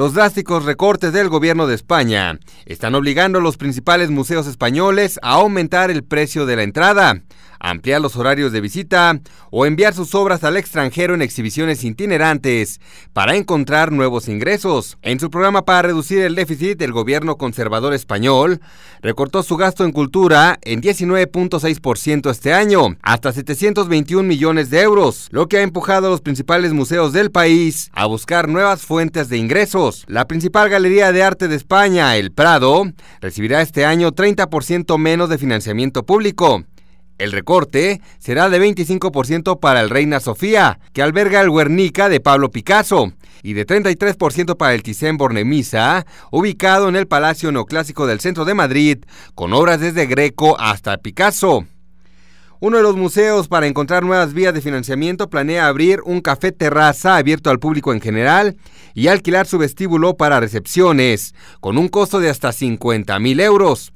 Los drásticos recortes del gobierno de España están obligando a los principales museos españoles a aumentar el precio de la entrada ampliar los horarios de visita o enviar sus obras al extranjero en exhibiciones itinerantes para encontrar nuevos ingresos. En su programa para reducir el déficit, el gobierno conservador español recortó su gasto en cultura en 19.6% este año, hasta 721 millones de euros, lo que ha empujado a los principales museos del país a buscar nuevas fuentes de ingresos. La principal galería de arte de España, el Prado, recibirá este año 30% menos de financiamiento público. El recorte será de 25% para el Reina Sofía, que alberga el Guernica de Pablo Picasso, y de 33% para el Thyssen Bornemisa, ubicado en el Palacio Neoclásico del centro de Madrid, con obras desde Greco hasta Picasso. Uno de los museos para encontrar nuevas vías de financiamiento planea abrir un café terraza abierto al público en general y alquilar su vestíbulo para recepciones, con un costo de hasta 50.000 mil euros.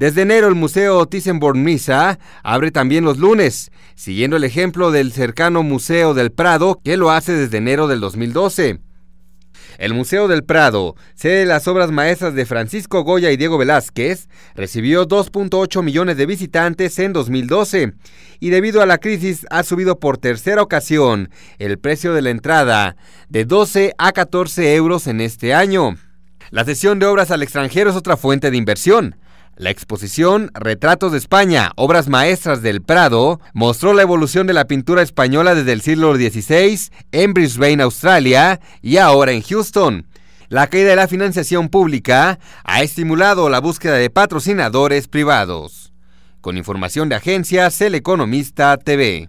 Desde enero el Museo Thyssen-Bornemisza abre también los lunes, siguiendo el ejemplo del cercano Museo del Prado que lo hace desde enero del 2012. El Museo del Prado, sede de las obras maestras de Francisco Goya y Diego Velázquez, recibió 2.8 millones de visitantes en 2012 y debido a la crisis ha subido por tercera ocasión el precio de la entrada de 12 a 14 euros en este año. La cesión de obras al extranjero es otra fuente de inversión. La exposición Retratos de España, obras maestras del Prado, mostró la evolución de la pintura española desde el siglo XVI en Brisbane, Australia, y ahora en Houston. La caída de la financiación pública ha estimulado la búsqueda de patrocinadores privados. Con información de agencias El Economista TV.